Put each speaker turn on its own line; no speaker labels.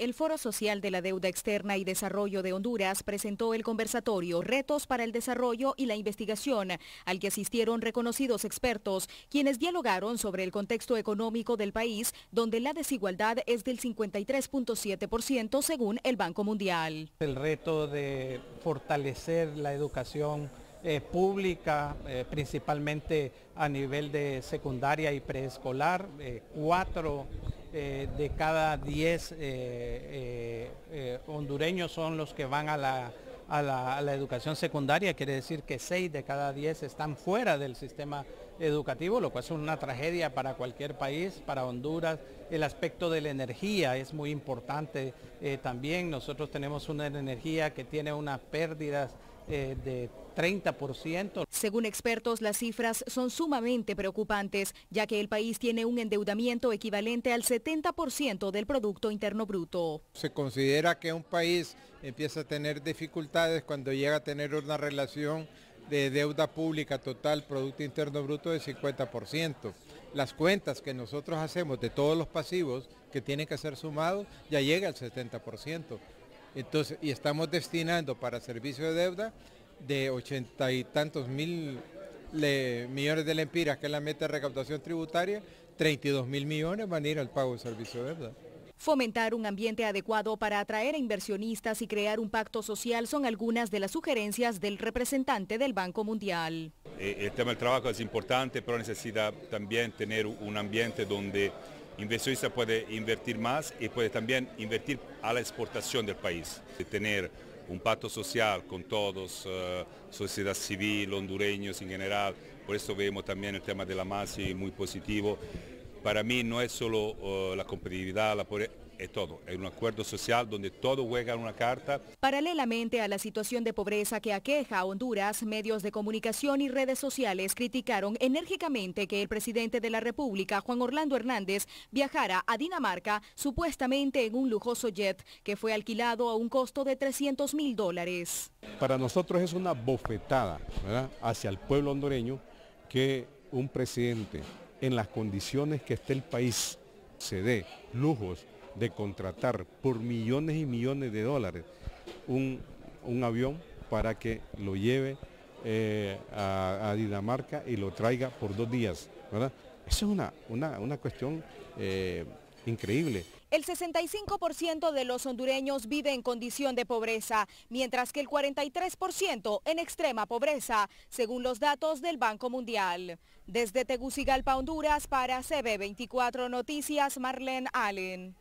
El Foro Social de la Deuda Externa y Desarrollo de Honduras presentó el conversatorio Retos para el Desarrollo y la Investigación, al que asistieron reconocidos expertos, quienes dialogaron sobre el contexto económico del país, donde la desigualdad es del 53.7% según el Banco Mundial.
El reto de fortalecer la educación eh, pública, eh, principalmente a nivel de secundaria y preescolar, eh, cuatro eh, de cada 10 eh, eh, hondureños son los que van a la, educación secundaria, quiere decir que 6 de cada 10 están fuera del sistema educativo, lo cual es una tragedia para cualquier país, para Honduras. El aspecto de la energía es muy importante también. Nosotros tenemos una energía que tiene unas pérdidas
eh, de 30%. Según expertos, las cifras son sumamente preocupantes, ya que el país tiene un endeudamiento equivalente al 70% del Producto Interno Bruto.
Se considera que un país empieza a tener dificultades cuando llega a tener una relación de deuda pública total, Producto Interno Bruto de 50%. Las cuentas que nosotros hacemos de todos los pasivos que tienen que ser sumados ya llega al 70%. Entonces, y estamos destinando para servicio de deuda de ochenta y tantos mil millones de lempiras, que es la meta de recaudación tributaria, 32 mil millones van a ir al pago de servicio de deuda.
Fomentar un ambiente adecuado para atraer a inversionistas y crear un pacto social son algunas de las sugerencias del representante del Banco Mundial.
Eh, el tema del trabajo es importante, pero necesita también tener un ambiente donde inversionista puede invertir más y puede también invertir a la exportación del país. Tener un pacto social con todos, eh, sociedad civil, hondureños en general, por eso vemos también el tema de la MASI muy positivo para mí no es solo oh, la competitividad, la es todo, es un acuerdo social donde todo juega una carta.
Paralelamente a la situación de pobreza que aqueja a Honduras, medios de comunicación y redes sociales criticaron enérgicamente que el presidente de la República, Juan Orlando Hernández, viajara a Dinamarca supuestamente en un lujoso jet que fue alquilado a un costo de 300 mil dólares.
Para nosotros es una bofetada hacia el pueblo hondureño que un presidente en las condiciones que esté el país, se dé lujos de contratar por millones y millones de dólares un, avión para que lo lleve eh, a, Dinamarca y lo traiga por dos días. ¿verdad? Esa es una, cuestión eh, increíble.
El 65% de los hondureños vive en condición de pobreza, mientras que el 43% en extrema pobreza, según los datos del Banco Mundial. Desde Tegucigalpa, Honduras, para CB24 Noticias, Marlene Allen.